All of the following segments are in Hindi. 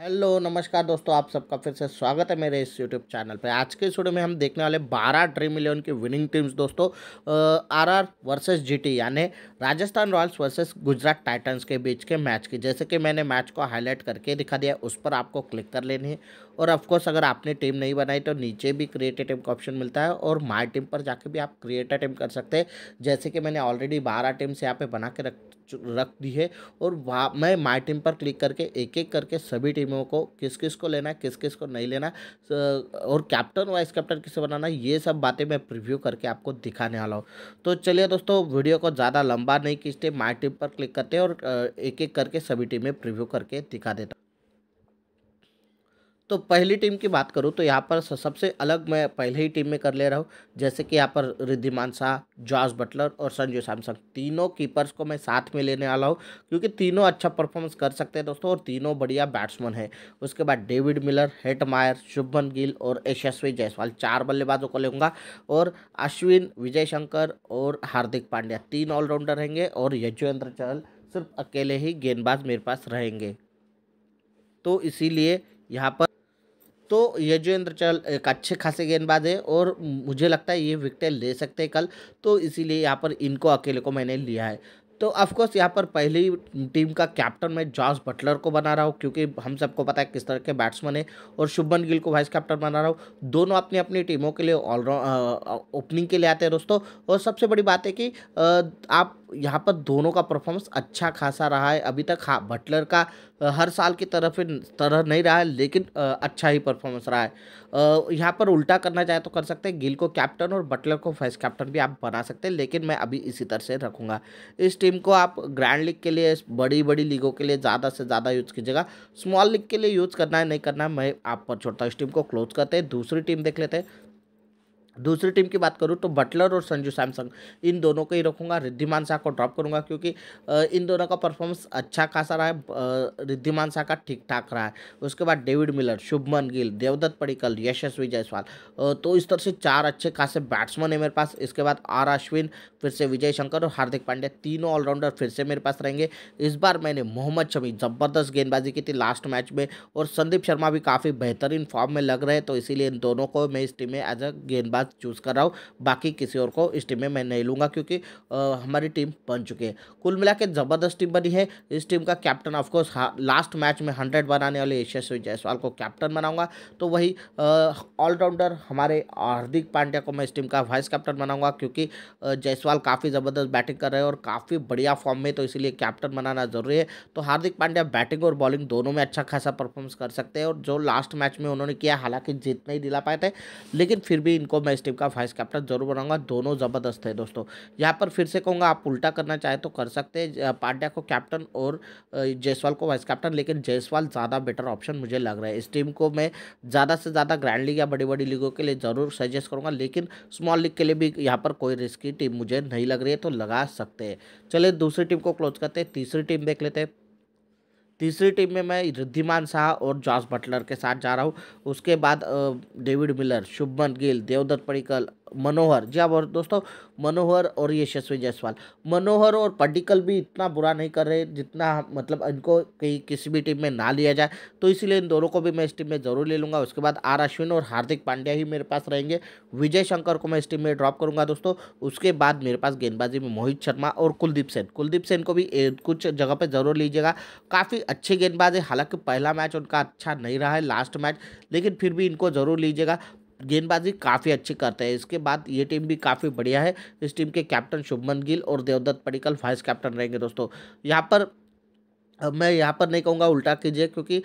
हेलो नमस्कार दोस्तों आप सबका फिर से स्वागत है मेरे इस यूट्यूब चैनल पर आज के स्टूडियो में हम देखने वाले 12 ड्रीम इलेवन की विनिंग टीम्स दोस्तों आरआर वर्सेस जीटी यानी Rajasthan Royals versus Gujarat Titans के बीच के मैच की जैसे कि मैंने मैच को हाईलाइट करके दिखा दिया उस पर आपको क्लिक कर लेनी है और ऑफकोर्स अगर आपने टीम नहीं बनाई तो नीचे भी क्रिएटेड टीम का ऑप्शन मिलता है और माई टीम पर जाके भी आप क्रिएटेड टीम कर सकते हैं जैसे कि मैंने ऑलरेडी बारह टीम्स यहाँ पर बना के रख रख दी है और वहाँ मैं माई टीम पर क्लिक करके एक एक करके सभी टीमों को किस किस को लेना किस किस को नहीं लेना और कैप्टन वाइस कैप्टन किसे बनाना ये सब बातें मैं प्रिव्यू करके आपको दिखाने वाला हूँ तो चलिए दोस्तों वीडियो को ज़्यादा लंबा नहीं खींचते माई टीम पर क्लिक करते और एक एक करके सभी टीमें प्रिव्यू करके दिखा देता तो पहली टीम की बात करूँ तो यहाँ पर सबसे अलग मैं पहले ही टीम में कर ले रहा हूँ जैसे कि यहाँ पर रिद्धिमान शाह जॉर्ज बटलर और संजू सैमसंग तीनों कीपर्स को मैं साथ में लेने वाला हूँ क्योंकि तीनों अच्छा परफॉर्मेंस कर सकते हैं दोस्तों और तीनों बढ़िया बैट्समैन है उसके बाद डेविड मिलर हेट मायर शुभमन गिल और यशस्वी जायसवाल चार बल्लेबाजों को लेंगे और अश्विन विजय शंकर और हार्दिक पांड्या तीन ऑलराउंडर रहेंगे और यजुवेंद्र चहल सिर्फ अकेले ही गेंदबाज मेरे पास रहेंगे तो इसीलिए यहाँ पर तो यजुवेंद्र चहल एक अच्छे खासे गेंदबाज है और मुझे लगता है ये विकटें ले सकते हैं कल तो इसीलिए यहाँ पर इनको अकेले को मैंने लिया है तो ऑफकोर्स यहाँ पर पहली टीम का कैप्टन मैं जॉर्ज बटलर को बना रहा हूँ क्योंकि हम सबको पता है किस तरह के बैट्समैन है और शुभमन गिल को वाइस कैप्टन बना रहा हूँ दोनों अपनी अपनी टीमों के लिए ऑलराउंड ओपनिंग के लिए आते हैं दोस्तों और सबसे बड़ी बात है कि आ, आप यहाँ पर दोनों का परफॉर्मेंस अच्छा खासा रहा है अभी तक हाँ बटलर का हर साल की तरफ तरह नहीं रहा है लेकिन अच्छा ही परफॉर्मेंस रहा है यहाँ पर उल्टा करना चाहे तो कर सकते हैं गिल को कैप्टन और बटलर को वाइस कैप्टन भी आप बना सकते हैं लेकिन मैं अभी इसी तरह से रखूँगा इस टीम को आप ग्रैंड लीग के लिए बड़ी बड़ी लीगों के लिए ज़्यादा से ज़्यादा यूज़ कीजिएगा स्मॉल लीग के लिए यूज़ करना है नहीं करना है मैं आप पर छोड़ता हूँ इस टीम को क्लोज करते हैं दूसरी टीम देख लेते हैं दूसरी टीम की बात करूँ तो बटलर और संजू सैमसंग इन दोनों को ही रखूँगा रिद्धिमान शाह को ड्रॉप करूँगा क्योंकि इन दोनों का परफॉर्मेंस अच्छा खासा रहा है रिद्धिमान शाह का ठीक ठाक रहा है उसके बाद डेविड मिलर शुभमन गिल देवदत्त पड़िकल यशस्वी जायसवाल तो इस तरह से चार अच्छे खासे बैट्समैन है मेरे पास इसके बाद आर अश्विन फिर से विजय शंकर और हार्दिक पांड्या तीनों ऑलराउंडर फिर से मेरे पास रहेंगे इस बार मैंने मोहम्मद शमी ज़बरदस्त गेंदबाजी की थी लास्ट मैच में और संदीप शर्मा भी काफ़ी बेहतरीन फॉर्म में लग रहे तो इसीलिए इन दोनों को मैं इस टीम में एज अ गेंदबाज साथ चूज़ कर रहा हूँ बाकी किसी और को इस टीम में मैं नहीं लूँगा क्योंकि आ, हमारी टीम बन चुकी है कुल मिला के ज़बरदस्त टीम बनी है इस टीम का कैप्टन ऑफकोर्स लास्ट मैच में हंड्रेड बनाने वाले यशस्वी जायसवाल को कैप्टन बनाऊंगा तो वही ऑलराउंडर हमारे हार्दिक पांड्या को मैं इस टीम का वाइस कैप्टन बनाऊंगा क्योंकि जायसवाल काफ़ी ज़बरदस्त बैटिंग कर रहे हैं और काफ़ी बढ़िया फॉर्म में तो इसीलिए कैप्टन बनाना ज़रूरी है तो हार्दिक पांड्या बैटिंग और बॉलिंग दोनों में अच्छा खासा परफॉर्मेंस कर सकते हैं और जो लास्ट मैच में उन्होंने किया हालांकि जीत नहीं दिला पाए थे लेकिन फिर भी इनको मैं इस टीम का वाइस कैप्टन जरूर बनाऊंगा दोनों ज़बरदस्त है दोस्तों यहाँ पर फिर से कहूँगा आप उल्टा करना चाहे तो कर सकते हैं पांड्या को कैप्टन और जयसवाल को वाइस कैप्टन लेकिन जयसवाल ज़्यादा बेटर ऑप्शन मुझे लग रहा है इस टीम को मैं ज़्यादा से ज़्यादा ग्रैंड लीग या बड़ी बड़ी लीगों के लिए ज़रूर सजेस्ट करूँगा लेकिन स्मॉल लीग के लिए भी यहाँ पर कोई रिस्की टीम मुझे नहीं लग रही है तो लगा सकते हैं चलिए दूसरी टीम को क्लोज करते हैं तीसरी टीम देख लेते हैं तीसरी टीम में मैं रिद्धिमान शाह और जॉस बटलर के साथ जा रहा हूँ उसके बाद डेविड मिलर शुभमन गिल देवदत्त पड़िकल मनोहर जी हाँ दोस्तों मनोहर और यशस्वी जायसवाल मनोहर और पडिकल भी इतना बुरा नहीं कर रहे जितना मतलब इनको कहीं किसी भी टीम में ना लिया जाए तो इसलिए इन दोनों को भी मैं इस टीम में ज़रूर ले लूँगा उसके बाद आर अश्विन और हार्दिक पांड्या ही मेरे पास रहेंगे विजय शंकर को मैं इस टीम में ड्रॉप करूँगा दोस्तों उसके बाद मेरे पास गेंदबाजी में मोहित शर्मा और कुलदीप सेन कुलदीप सेन को भी कुछ जगह पर ज़रूर लीजिएगा काफ़ी अच्छे गेंदबाज है हालांकि पहला मैच उनका अच्छा नहीं रहा है लास्ट मैच लेकिन फिर भी इनको ज़रूर लीजिएगा गेंदबाजी काफ़ी अच्छी करते हैं इसके बाद ये टीम भी काफ़ी बढ़िया है इस टीम के कैप्टन शुभमन गिल और देवदत्त पडिकल वाइस कैप्टन रहेंगे दोस्तों यहाँ पर अब मैं यहाँ पर नहीं कहूँगा उल्टा कीजिए क्योंकि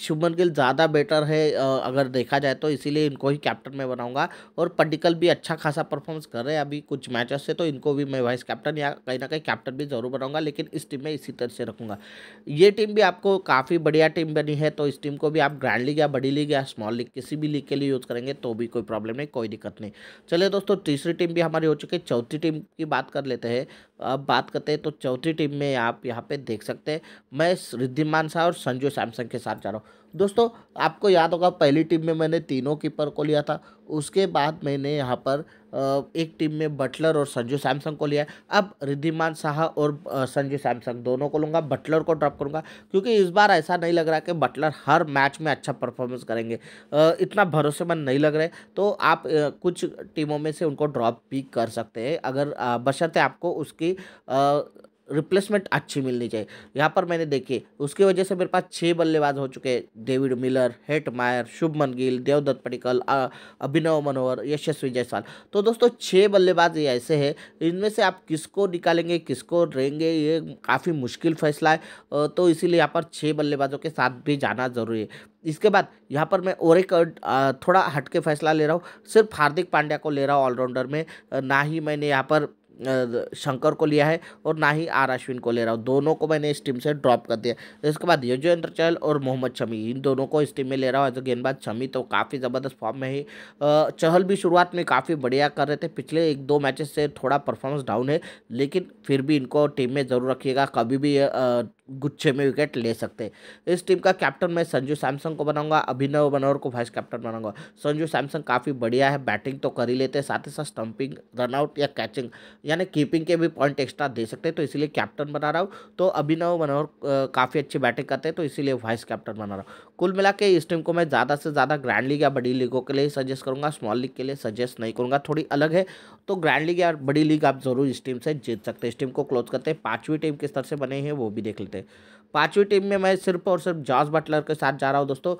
शुभमन गिल ज़्यादा बेटर है अगर देखा जाए तो इसीलिए इनको ही कैप्टन में बनाऊँगा और पंडिकल भी अच्छा खासा परफॉर्मेंस कर रहे हैं अभी कुछ मैचेस से तो इनको भी मैं वाइस कैप्टन या कहीं ना कहीं कैप्टन भी ज़रूर बनाऊंगा लेकिन इस टीम में इसी तरह से रखूँगा ये टीम भी आपको काफ़ी बढ़िया टीम बनी है तो इस टीम को भी आप ग्रैंड लीग या बड़ी लीग या स्मॉल लीग किसी भी लीग के लिए यूज़ करेंगे तो भी कोई प्रॉब्लम नहीं कोई दिक्कत नहीं चलिए दोस्तों तीसरी टीम भी हमारी हो चुकी है चौथी टीम की बात कर लेते हैं अब बात करते हैं तो चौथी टीम में आप यहाँ पे देख सकते हैं मैं रिद्धिमान शाह और संजू सैमसंग के साथ जा रहा हूँ दोस्तों आपको याद होगा पहली टीम में मैंने तीनों कीपर को लिया था उसके बाद मैंने यहाँ पर एक टीम में बटलर और संजू सैमसंग को लिया अब रिद्धिमान शाह और संजू सैमसंग दोनों को लूँगा बटलर को ड्रॉप करूँगा क्योंकि इस बार ऐसा नहीं लग रहा कि बटलर हर मैच में अच्छा परफॉर्मेंस करेंगे इतना भरोसेमंद नहीं लग रहे तो आप कुछ टीमों में से उनको ड्रॉप भी कर सकते हैं अगर बशर्ते आपको उसकी रिप्लेसमेंट अच्छी मिलनी चाहिए यहाँ पर मैंने देखी उसकी वजह से मेरे पास छः बल्लेबाज हो चुके हैं डेविड मिलर हेट मायर शुभमन गिल देवदत्त पटिकल अभिनव मनोहर यशस्वी जायसवाल तो दोस्तों छः बल्लेबाज ये ऐसे हैं इनमें से आप किसको निकालेंगे किसको रहेंगे ये काफ़ी मुश्किल फैसला है तो इसीलिए यहाँ पर छः बल्लेबाजों के साथ भी जाना ज़रूरी है इसके बाद यहाँ पर मैं और एक थोड़ा हटके फैसला ले रहा हूँ सिर्फ हार्दिक पांड्या को ले रहा हूँ ऑलराउंडर में ना ही मैंने यहाँ पर शंकर को लिया है और ना ही आर अश्विन को ले रहा हूँ दोनों को मैंने इस टीम से ड्रॉप कर दिया तो इसके बाद युजवेंद्र चहल और मोहम्मद शमी इन दोनों को इस टीम में ले रहा हूँ एज गेंदबाज शमी तो काफ़ी ज़बरदस्त फॉर्म में ही चहल भी शुरुआत में काफ़ी बढ़िया कर रहे थे पिछले एक दो मैचेस से थोड़ा परफॉर्मेंस डाउन है लेकिन फिर भी इनको टीम में ज़रूर रखिएगा कभी भी गुच्छे में विकेट ले सकते हैं इस टीम का कैप्टन मैं संजू सैमसंग को बनाऊंगा अभिनव बनोर को वाइस कैप्टन बनाऊंगा संजू सैमसंग काफ़ी बढ़िया है बैटिंग तो कर ही लेते हैं साथ ही साथ स्टंपिंग रनआउट या कैचिंग यानी कीपिंग के भी पॉइंट एक्स्ट्रा दे सकते हैं तो इसीलिए कैप्टन बना रहा हूँ तो अभिनव बनोर काफ़ी अच्छी बैटिंग करते हैं तो इसीलिए वाइस कैप्टन बना रहा हूँ कुल मिला के इस टीम को मैं ज़्यादा से ज़्यादा ग्रैंड लीग या बड़ी लीगों के लिए सजेस्ट करूँगा स्मॉल लीग के लिए सजेस्ट नहीं करूँगा थोड़ी अलग है तो ग्रैंड लीग या बड़ी लीग आप ज़रूर इस टीम से जीत सकते हैं इस टीम को क्लोज करते हैं पाँचवीं टीम किस तरह से बने हैं वो भी देख लेते हैं पाँचवीं टीम में मैं सिर्फ और सिर्फ जॉस बटलर के साथ जा रहा हूँ दोस्तों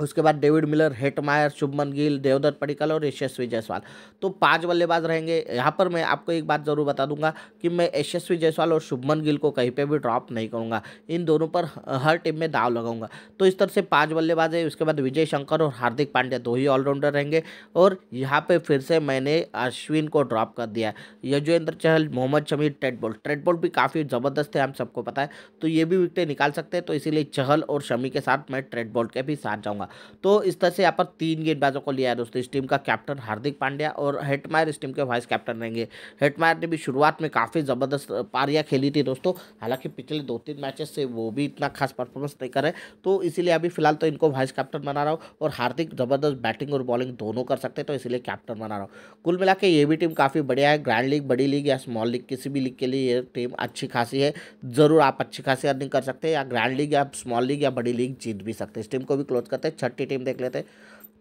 उसके बाद David Miller Hetmyer Shubman Gill Devdutt Padikkal और यशस्वी जायसवाल तो पांच बल्लेबाज रहेंगे यहाँ पर मैं आपको एक बात ज़रूर बता दूंगा कि मैं यशस्वी जायसवाल और शुभमन गिल को कहीं पे भी ड्रॉप नहीं करूंगा इन दोनों पर हर टीम में दाव लगाऊंगा तो इस तरह से पाँच बल्लेबाज है उसके बाद विजय शंकर और हार्दिक पांड्या दो ही ऑलराउंडर रहेंगे और यहाँ पर फिर से मैंने अश्विन को ड्रॉप कर दिया यजुवेंद्र चहल मोहम्मद शमी ट्रेडबॉल ट्रेडबॉल भी काफ़ी ज़बरदस्त है हम सबको पता है तो ये भी विकटें निकाल सकते हैं तो इसीलिए चहल और शमी के साथ मैं बॉल के भी साथ जाऊँगा होगा तो इस तरह से यहाँ पर तीन गेंदबाजों को लिया है दोस्तों इस टीम का कैप्टन हार्दिक पांड्या और हेटमायर इस टीम के वाइस कैप्टन रहेंगे हेटमायर ने भी शुरुआत में काफ़ी ज़बरदस्त पारियाँ खेली थी दोस्तों हालांकि पिछले दो तीन मैचेस से वो भी इतना खास परफॉर्मेंस नहीं करे तो इसीलिए अभी फिलहाल तो इनको वाइस कैप्टन बना रहा हूँ और हार्दिक ज़बरदस्त बैटिंग और बॉलिंग दोनों कर सकते तो इसीलिए कैप्टन बना रहा हूँ कुल मिला के ये भी टीम काफ़ी बढ़िया है ग्रैंड लीग बड़ी लीग या स्मॉल लीग किसी भी लीग के लिए ये टीम अच्छी खासी है ज़रूर आप अच्छी खासी अर्निंग कर सकते हैं या ग्रैंड लीग या स्मॉल लीग या बड़ी लीग जीत भी सकते हैं इस टीम को भी क्लोज करते छठी टीम देख लेते हैं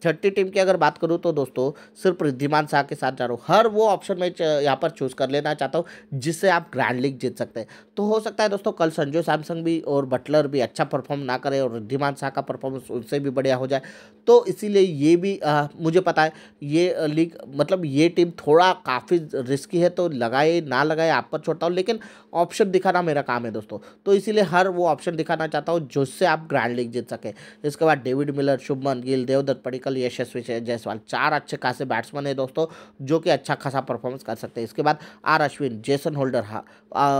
छठी टीम की अगर बात करूँ तो दोस्तों सिर्फ रिद्धिमान शाह के साथ जा रहा हूँ हर वो ऑप्शन मैं यहाँ पर चूज़ कर लेना चाहता हूँ जिससे आप ग्रैंड लीग जीत सकते हैं तो हो सकता है दोस्तों कल संजू सैमसंग भी और बटलर भी अच्छा परफॉर्म ना करे और रिद्धिमान शाह का परफॉर्मेंस उनसे भी बढ़िया हो जाए तो इसीलिए ये भी आ, मुझे पता है ये लीग मतलब ये टीम थोड़ा काफ़ी रिस्की है तो लगाए ना लगाए आप पर छोड़ता हूँ लेकिन ऑप्शन दिखाना मेरा काम है दोस्तों तो इसीलिए हर वो ऑप्शन दिखाना चाहता हूँ जिससे आप ग्रैंड लीग जीत सकें इसके बाद डेविड मिलर शुभमन गिल देवदत्त पड़ी आजकल यशस्वी जायसवाल चार अच्छे खासे बैट्समैन है दोस्तों जो कि अच्छा खासा परफॉर्मेंस कर सकते हैं इसके बाद R Ashwin Jason Holder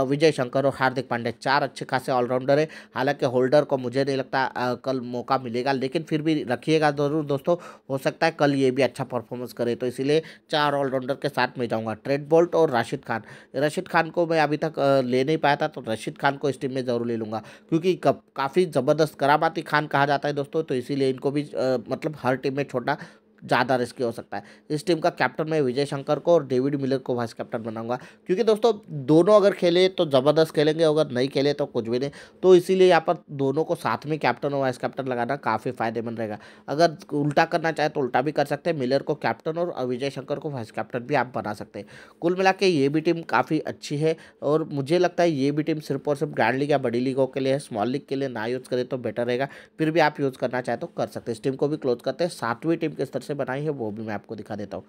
Vijay Shankar और हार्दिक पांडे चार अच्छे खासे ऑलराउंडर है हालांकि होल्डर को मुझे नहीं लगता आ, कल मौका मिलेगा लेकिन फिर भी रखिएगा जरूर दोस्तों हो सकता है कल ये भी अच्छा परफॉर्मेंस करे तो इसीलिए चार ऑलराउंडर के साथ मैं जाऊँगा ट्रेड बोल्ट और राशिद खान राशिद खान को मैं अभी तक ले नहीं पाया था तो राशिद खान को इस टीम में ज़रूर ले लूँगा क्योंकि काफ़ी ज़बरदस्त करामाती खान कहा जाता है दोस्तों तो इसीलिए इनको भी मतलब हर टीम में छोटा ज़्यादा रिस्की हो सकता है इस टीम का कैप्टन मैं विजय शंकर को और डेविड मिलर को वाइस कैप्टन बनाऊंगा क्योंकि दोस्तों दोनों अगर खेले तो ज़बरदस्त खेलेंगे अगर नहीं खेले तो कुछ भी नहीं तो इसीलिए यहाँ पर दोनों को साथ में कैप्टन और वाइस कैप्टन लगाना काफ़ी फ़ायदेमंद रहेगा अगर उल्टा करना चाहे तो उल्टा भी कर सकते हैं मिलर को कैप्टन और विजय शंकर को वाइस कैप्टन भी आप बना सकते हैं कुल मिला के ये भी टीम काफ़ी अच्छी है और मुझे लगता है ये भी टीम सिर्फ और सिर्फ ग्रैंड लीग या बड़ी लीगों के लिए स्मॉल लीग के लिए ना यूज़ करें तो बेटर रहेगा फिर भी आप यूज़ करना चाहे तो कर सकते हैं इस टीम को भी क्लोज करते हैं सातवीं टीम के स्तर से कैसे बनाई है वो भी मैं आपको दिखा देता हूँ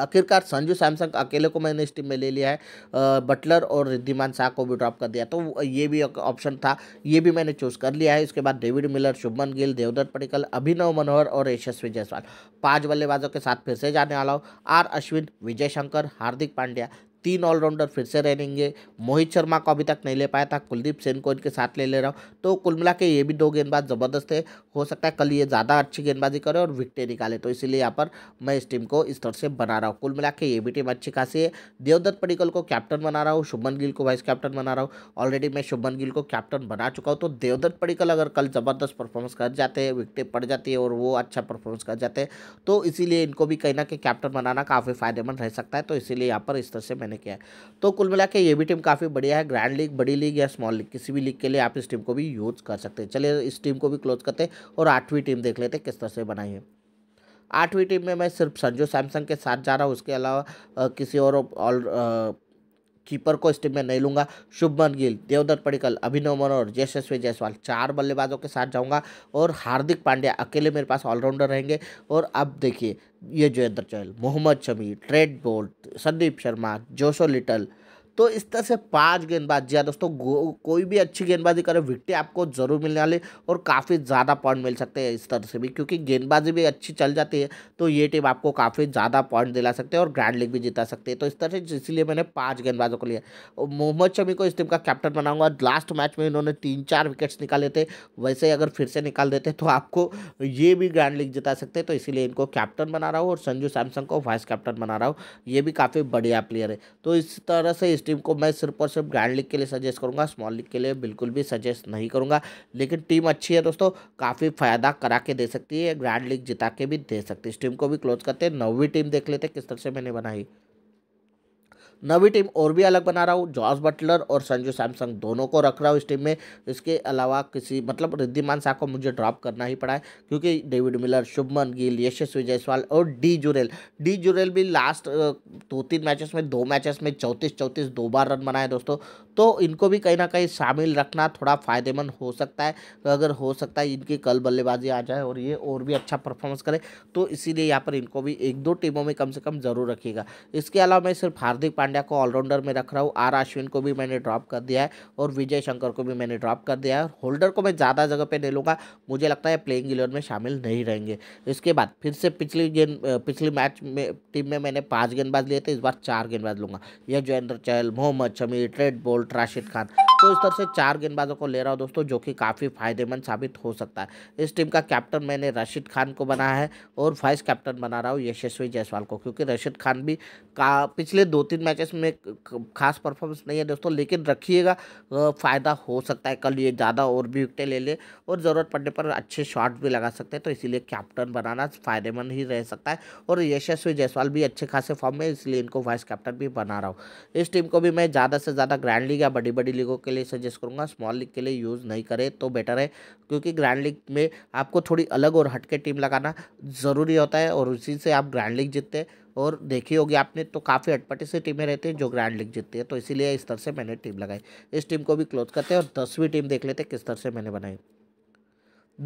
आखिरकार संजू सैमसंग अकेले को मैंने इस टीम में ले लिया है बटलर और रिद्धिमान शाह को भी ड्रॉप कर दिया तो ये भी ऑप्शन था ये भी मैंने चूज़ कर लिया है इसके बाद डेविड मिलर शुभमन गिल देवदत्त पडिकल अभिनव मनोहर और यशस्वी जायसवाल पांच बल्लेबाजों के साथ फिर से जाने वाला हूँ आर अश्विन विजय शंकर हार्दिक पांड्या तीन ऑलराउंडर फिर से रहेंगे मोहित शर्मा को अभी तक नहीं ले पाया था कुलदीप सेन को इनके साथ ले ले रहा हूँ तो कुल मिला के ये भी दो गेंदबाज ज़बरदस्त है हो सकता है कल ये ज़्यादा अच्छी गेंदबाजी करे और विकटें निकाले तो इसीलिए यहाँ पर मैं इस टीम को इस तरह से बना रहा हूँ कुल मिला के ये भी टीम अच्छी खासी है देवदत्त पडिकल को कैप्टन बना रहा हूँ शुभमन गिल को वाइस कैप्टन बना रहा हूँ ऑलरेडी मैं शुभमन गिल को कैप्टन बना चुका हूँ तो देवदत्त पडिकल अगर कल ज़बरदस्त परफॉर्मेंस कर जाते हैं विकटें पड़ जाती है और वो अच्छा परफॉर्मेंस कर जाते हैं तो इसीलिए इनको भी कहीं ना कहीं कैप्टन बनाना काफ़ी फायदेमंद रह सकता है तो इसीलिए यहाँ पर इस तरह से मैंने किया है तो कुल मिला ये भी टीम काफ़ी बढ़िया है ग्रैंड लीग बड़ी लीग या स्मॉल लीग किसी भी लीग के लिए आप इस टीम को भी यूज़ कर सकते हैं चलिए इस टीम को भी क्लोज करते हैं और आठवीं टीम देख लेते हैं किस तरह से बनाई है आठवीं टीम में मैं सिर्फ संजू सैमसंग के साथ जा रहा हूँ उसके अलावा किसी और ऑल कीपर को इस टीम में नहीं लूंगा शुभमन गिल देवदत्त पडिकल अभिनव मनोहर यशस्वी जायसवाल चार बल्लेबाजों के साथ जाऊंगा और हार्दिक पांड्या अकेले मेरे पास ऑलराउंडर रहेंगे और अब देखिए ये Yuzvendra Chahal Mohammed Shami Trent Boult Sandeep Sharma Joshua Little तो इस तरह से पांच जी दोस्तों कोई भी अच्छी गेंदबाजी करे विकटें आपको जरूर मिलने वाले और काफ़ी ज़्यादा पॉइंट मिल सकते हैं इस तरह से भी क्योंकि गेंदबाजी भी अच्छी चल जाती है तो ये टीम आपको काफ़ी ज़्यादा पॉइंट दिला सकते हैं और ग्रैंड लीग भी जिता सकते हैं तो इस तरह से इसलिए मैंने पाँच गेंदबाजों को लिया मोहम्मद शमी को इस टीम का कैप्टन बनाऊंगा लास्ट मैच में इन्होंने तीन चार विकेट्स निकाले थे वैसे अगर फिर से निकाल देते तो आपको ये भी ग्रैंड लीग जिता सकते हैं तो इसीलिए इनको कैप्टन बना रहा हूँ और संजू सैमसंग को वाइस कैप्टन बना रहा हूँ ये भी काफ़ी बढ़िया प्लेयर है तो इस तरह से इस टीम को मैं सिर्फ और सिर्फ ग्रैंड लीग के लिए सजेस्ट करूँगा स्मॉल लीग के लिए बिल्कुल भी सजेस्ट नहीं करूँगा लेकिन टीम अच्छी है दोस्तों काफ़ी फ़ायदा करा के दे सकती है ग्रैंड लीग जिता के भी दे सकती है इस टीम को भी क्लोज करते हैं नौवीं टीम देख लेते हैं किस तरह से मैंने बनाई नवी टीम और भी अलग बना रहा हूँ जॉस बटलर और संजू सैमसंग दोनों को रख रहा हूँ इस टीम में इसके अलावा किसी मतलब रिद्धिमान शाह को मुझे ड्रॉप करना ही पड़ा है क्योंकि डेविड मिलर शुभमन गिल यशस्वी जायसवाल और डी जुरेल डी जुरेल भी लास्ट दो तीन मैचेस में दो मैचेस में चौंतीस चौंतीस दो बार रन बनाए दोस्तों तो इनको भी कहीं ना कहीं शामिल रखना थोड़ा फ़ायदेमंद हो सकता है तो अगर हो सकता है इनकी कल बल्लेबाजी आ जाए और ये और भी अच्छा परफॉर्मेंस करे तो इसीलिए यहाँ पर इनको भी एक दो टीमों में कम से कम जरूर रखिएगा इसके अलावा मैं सिर्फ हार्दिक पांडे पांड्या को ऑलराउंडर में रख रहा हूँ आर अश्विन को भी मैंने ड्रॉप कर दिया है और विजय शंकर को भी मैंने ड्रॉप कर दिया है होल्डर को मैं ज़्यादा जगह पर ले लूँगा मुझे लगता है प्लेइंग इलेवन में शामिल नहीं रहेंगे इसके बाद फिर से पिछली गेंद पिछली मैच में टीम में मैंने पाँच गेंदबाज लिए थे इस बार चार गेंदबाज लूँगा यह जोहेंद्र चहल मोहम्मद शमी ट्रेड बोल्ट राशिद खान तो इस तरह से चार गेंदबाजों को ले रहा हूँ दोस्तों जो कि काफ़ी फायदेमंद साबित हो सकता है इस टीम का कैप्टन मैंने रशीद खान को बनाया है और वाइस कैप्टन बना रहा हूँ यशस्वी जायसवाल को क्योंकि रशीद खान भी का पिछले दो तीन मैचेस में खास परफॉर्मेंस नहीं है दोस्तों लेकिन रखिएगा फ़ायदा हो सकता है कल ये ज़्यादा और भी विकटें ले ले और ज़रूरत पड़ने पर अच्छे शॉट भी लगा सकते हैं तो इसीलिए कैप्टन बनाना फ़ायदेमंद ही रह सकता है और यशस्वी जायसवाल भी अच्छे खासे फॉर्म में इसलिए इनको वाइस कैप्टन भी बना रहा हूँ इस टीम को भी मैं ज़्यादा से ज़्यादा ग्रैंड लीग या बड़ी बड़ी लीगों के के लिए सजेस्ट करूँगा स्मॉल लीग के लिए यूज़ नहीं करें तो बेटर है क्योंकि ग्रैंड लीग में आपको थोड़ी अलग और हटके टीम लगाना ज़रूरी होता है और उसी से आप ग्रैंड लीग जीतते हैं और देखी होगी आपने तो काफ़ी अटपटी से टीमें रहती हैं जो ग्रैंड लीग जीतती है तो इसीलिए इस तरह से मैंने टीम लगाई इस टीम को भी क्लोज करते हैं और दसवीं टीम देख लेते हैं किस तरह से मैंने बनाई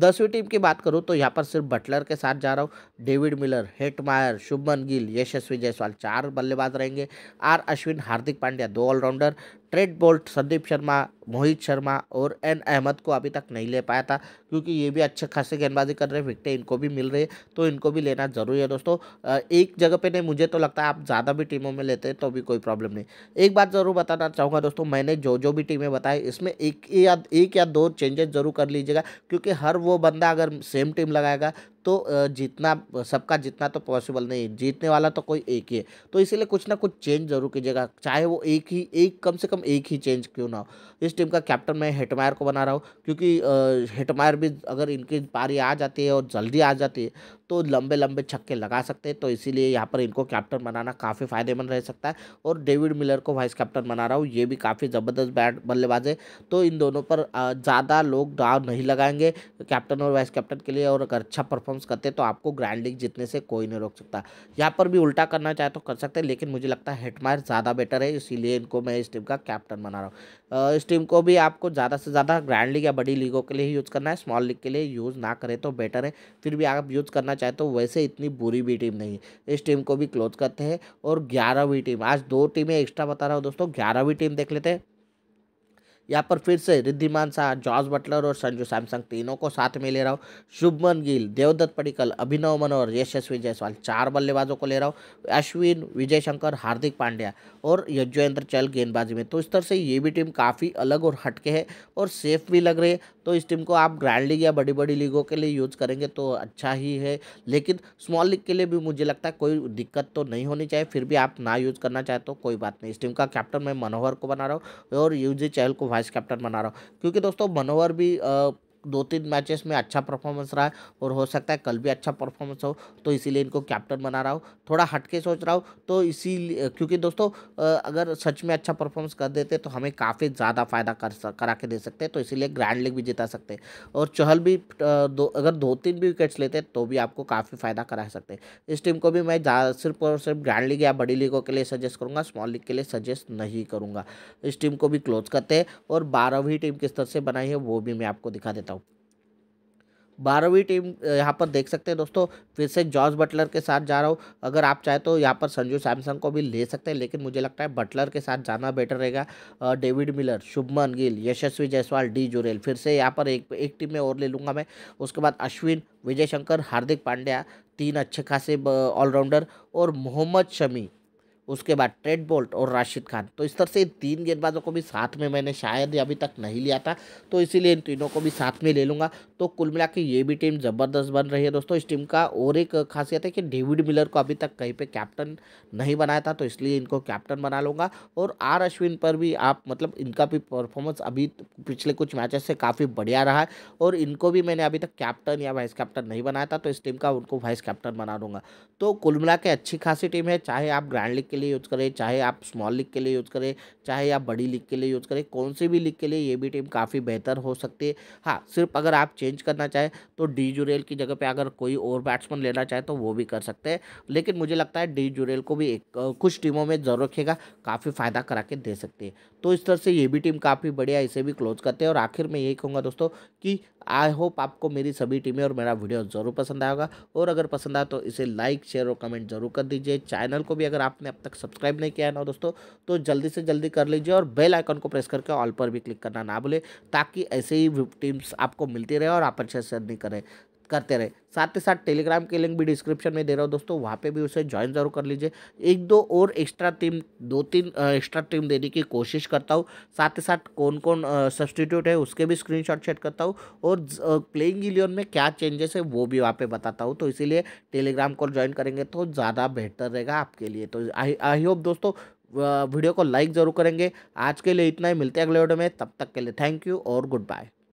दसवीं टीम की बात करूं तो यहाँ पर सिर्फ बटलर के साथ जा रहा हूँ David Miller Hetmyer Shubman Gill Yashasvi Jaiswal चार बल्लेबाज रहेंगे आर अश्विन हार्दिक पांड्या दो all rounder Trent Boult Sandeep Sharma Mohit Sharma और एन अहमद को अभी तक नहीं ले पाया था क्योंकि ये भी अच्छे खासे गेंदबाजी कर रहे हैं विकटें इनको भी मिल रही है तो इनको भी लेना ज़रूरी है दोस्तों एक जगह पे नहीं मुझे तो लगता है आप ज़्यादा भी टीमों में लेते हैं तो भी कोई प्रॉब्लम नहीं एक बात ज़रूर बताना चाहूँगा दोस्तों मैंने जो जो भी टीमें बताई इसमें एक या एक या दो चेंजेस ज़रूर कर लीजिएगा क्योंकि हर वो बंदा अगर सेम टीम लगाएगा तो जीतना सबका जीतना तो पॉसिबल नहीं जीतने वाला तो कोई एक ही है तो इसीलिए कुछ ना कुछ चेंज जरूर कीजिएगा चाहे वो एक ही एक कम से कम एक ही चेंज क्यों ना हो इस टीम का कैप्टन मैं हेटमायर को बना रहा हूँ क्योंकि हेटमायर भी अगर इनकी पारी आ जाती है और जल्दी आ जाती है तो लंबे लंबे छक्के लगा सकते हैं तो इसीलिए यहाँ पर इनको कैप्टन बनाना काफ़ी फायदेमंद रह सकता है और डेविड मिलर को वाइस कैप्टन बना रहा हूँ ये भी काफ़ी ज़बरदस्त बैट बल्लेबाज है तो इन दोनों पर ज़्यादा लोग दाव नहीं लगाएंगे कैप्टन और वाइस कैप्टन के लिए और अगर अच्छा परफॉर्म परफॉर्म्स करते तो आपको ग्रैंड लीग जीतने से कोई नहीं रोक सकता यहाँ पर भी उल्टा करना चाहे तो कर सकते हैं लेकिन मुझे लगता है हेटमायर ज़्यादा बेटर है इसीलिए इनको मैं इस टीम का कैप्टन बना रहा हूँ इस टीम को भी आपको ज़्यादा से ज़्यादा ग्रैंड लीग या बड़ी लीगों के लिए यूज़ करना है स्मॉल लीग के लिए यूज़ ना करें तो बेटर है फिर भी आप यूज़ करना चाहे तो वैसे इतनी बुरी भी टीम नहीं है इस टीम को भी क्लोज करते हैं और ग्यारहवीं टीम आज दो टीमें एक्स्ट्रा बता रहा हूँ दोस्तों ग्यारहवीं टीम देख लेते हैं यहाँ पर फिर से रिद्धिमान शाह जॉर्ज बटलर और संजू सैमसंग तीनों को साथ में ले रहा हूँ शुभमन गिल देवदत्त पडिकल अभिनव मनोहर यशस्वी जायसवाल चार बल्लेबाजों को ले रहा हूँ अश्विन विजय शंकर हार्दिक पांड्या और यजुवेंद्र चहल गेंदबाजी में तो इस तरह से ये भी टीम काफ़ी अलग और हटके है और सेफ भी लग रही है तो इस टीम को आप ग्रैंड लीग या बड़ी बड़ी लीगों के लिए यूज़ करेंगे तो अच्छा ही है लेकिन स्मॉल लीग के लिए भी मुझे लगता है कोई दिक्कत तो नहीं होनी चाहिए फिर भी आप ना यूज़ करना चाहे तो कोई बात नहीं इस टीम का कैप्टन मैं मनोहर को बना रहा हूँ और यूजी चहल को वाइस कैप्टन बना रहा हूँ क्योंकि दोस्तों मनोहर भी दो तीन मैचेस में अच्छा परफॉर्मेंस रहा है और हो सकता है कल भी अच्छा परफॉर्मेंस हो तो इसीलिए इनको कैप्टन बना रहा हूँ थोड़ा हटके सोच रहा हूँ तो इसी क्योंकि दोस्तों अगर सच में अच्छा परफॉर्मेंस कर देते तो हमें काफ़ी ज़्यादा फ़ायदा कर करा के दे सकते हैं तो इसीलिए ग्रैंड लीग भी जिता सकते और चहल भी दो अगर दो तीन भी विकेट्स लेते तो भी आपको काफ़ी फ़ायदा करा सकते इस टीम को भी मैं सिर्फ और सिर्फ ग्रैंड लीग या बड़ी लीगों के लिए सजेस्ट करूँगा स्मॉल लीग के लिए सजेस्ट नहीं करूँगा इस टीम को भी क्लोज करते हैं और बारहवीं टीम किस तरह से बनाई है वो भी मैं आपको दिखा देता हूँ बारहवीं टीम यहाँ पर देख सकते हैं दोस्तों फिर से जॉर्ज बटलर के साथ जा रहा हूँ अगर आप चाहे तो यहाँ पर संजू सैमसंग को भी ले सकते हैं लेकिन मुझे लगता है बटलर के साथ जाना बेटर रहेगा David Miller Shubman Gill Yashasvi Jaiswal D Jurel फिर से यहाँ पर एक एक टीम में और ले लूँगा मैं उसके बाद अश्विन विजय शंकर हार्दिक पांड्या तीन अच्छे खासे ऑलराउंडर और मोहम्मद शमी उसके बाद ट्रेड बोल्ट और राशिद खान तो इस तरह से तीन गेंदबाजों को भी साथ में मैंने शायद अभी तक नहीं लिया था तो इसीलिए इन तीनों को भी साथ में ले लूँगा तो कुल मिला के ये भी टीम ज़बरदस्त बन रही है दोस्तों इस टीम का और एक खासियत है कि डेविड मिलर को अभी तक कहीं पर कैप्टन नहीं बनाया था तो इसलिए इनको कैप्टन बना लूँगा और आर अश्विन पर भी आप मतलब इनका भी परफॉर्मेंस अभी पिछले कुछ मैचेस से काफ़ी बढ़िया रहा है और इनको भी मैंने अभी तक कैप्टन या वाइस कैप्टन नहीं बनाया था तो इस टीम का उनको वाइस कैप्टन बना लूँगा तो कुल मिला के अच्छी खासी टीम है चाहे आप ग्रैंड लीग के लिए यूज़ करें चाहे आप स्मॉल लीग के लिए यूज़ करें चाहे आप बड़ी लीग के लिए यूज़ करें कौन सी भी लीग के लिए ये भी टीम काफ़ी बेहतर हो सकती है हाँ सिर्फ अगर आप चेंज करना चाहें तो डी जुरेल की जगह पर अगर कोई और बैट्समैन लेना चाहे तो वो भी कर सकते हैं लेकिन मुझे लगता है डी जुरेल को भी एक कुछ टीमों में जरूर रखेगा काफ़ी फ़ायदा करा के दे सकती है तो इस तरह से ये भी टीम काफ़ी बढ़िया इसे भी क्लोज करते हैं और आखिर में यही कहूँगा दोस्तों कि आई होप आपको मेरी सभी टीमें और मेरा वीडियो ज़रूर पसंद आएगा और अगर पसंद आए तो इसे लाइक शेयर और कमेंट जरूर कर दीजिए चैनल को भी अगर आपने तक सब्सक्राइब नहीं किया है ना दोस्तों तो जल्दी से जल्दी कर लीजिए और बेल आइकन को प्रेस करके ऑल पर भी क्लिक करना ना भूले ताकि ऐसे ही टिप्स आपको मिलती रहे और आप अच्छे से नहीं करें करते रहे साथ ही साथ टेलीग्राम के लिंक भी डिस्क्रिप्शन में दे रहा हूँ दोस्तों वहाँ पे भी उसे ज्वाइन जरूर कर लीजिए एक दो और एक्स्ट्रा टीम दो तीन एक्स्ट्रा टीम देने की कोशिश करता हूँ साथ ही साथ कौन कौन सब्सटीट्यूट है उसके भी स्क्रीन शॉट शेयर करता हूँ और प्लेइंग इलेवन में क्या चेंजेस है वो भी वहाँ पर बताता हूँ तो इसीलिए टेलीग्राम को ज्वाइन करेंगे तो ज़्यादा बेहतर रहेगा आपके लिए तो आई होप दोस्तों वीडियो को लाइक ज़रूर करेंगे आज के लिए इतना ही मिलते हैं अगले वीडियो में तब तक के लिए थैंक यू और गुड बाय